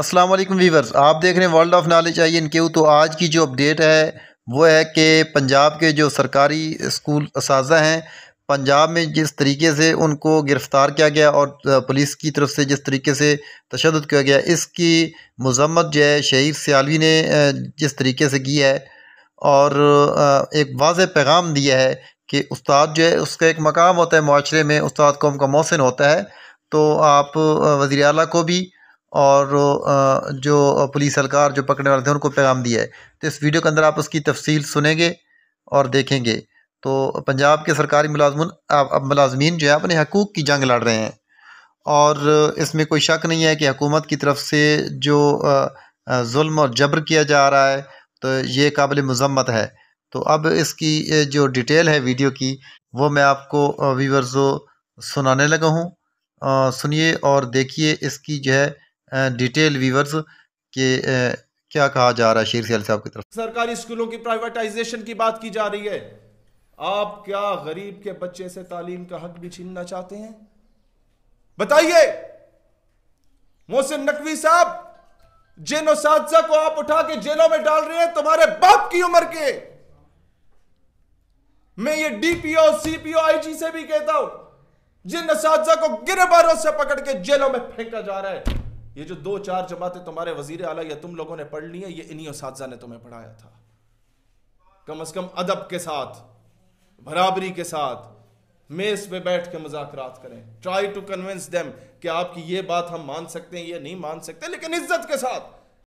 अस्सलाम वालेकुम वीवर्स आप देख रहे हैं world of knowledge I N Q तो आज की जो अपडेट है वो है कि पंजाब के जो सरकारी स्कूल इस हैं पंजाब में जिस तरीके से उनको गिरफ़्तार किया गया और पुलिस की तरफ से जिस तरीके से तशद किया गया इसकी मजम्मत जो है शहीद सियालवी ने जिस तरीके से की है और एक वाज पैगाम दिया है कि उस्ताद जो है उसका एक मकाम होता है माशरे में उस्ताद कौम का मौसन होता है तो आप वज़ी अला को भी और जो पुलिस एहलकार जो पकड़ने वाले थे उनको पैगाम दिया है तो इस वीडियो के अंदर आप उसकी तफसील सुनेंगे और देखेंगे तो पंजाब के सरकारी मुलाजमन अब मुलाजमीन जो है अपने हकूक़ की जंग लड़ रहे हैं और इसमें कोई शक नहीं है कि हकूमत की तरफ से जो जुल्म और जबर किया जा रहा है तो ये काबिल मजम्मत है तो अब इसकी जो डिटेल है वीडियो की वो मैं आपको व्यूवर्स सुनाने लगा हूँ सुनिए और देखिए इसकी जो है डिटेल व्यूवर्स के क्या कहा जा रहा है शेर सियाल साहब की तरफ सरकारी स्कूलों की प्राइवेटाइजेशन की बात की जा रही है आप क्या गरीब के बच्चे से तालीम का हक भी छीनना चाहते हैं बताइए मोहसिन नकवी साहब जिन उसाजा को आप उठा के जेलों में डाल रहे हैं तुम्हारे बाप की उम्र के मैं ये डीपीओ सीपीओ आईजी से भी कहता हूं जिन उसाजा को गिरबारों से पकड़ के जेलों में फेंका जा रहा है ये जो दो चार जमातें तुम्हारे वजीर आला या तुम लोगों ने पढ़ ली है ये इन्हीं उस ने तुम्हें पढ़ाया था कम अज कम अदब के साथ बराबरी के साथ मेज पे बैठ के मजाक करें ट्राई टू कन्विंस देम कि आपकी ये बात हम मान सकते हैं ये नहीं मान सकते लेकिन इज्जत के साथ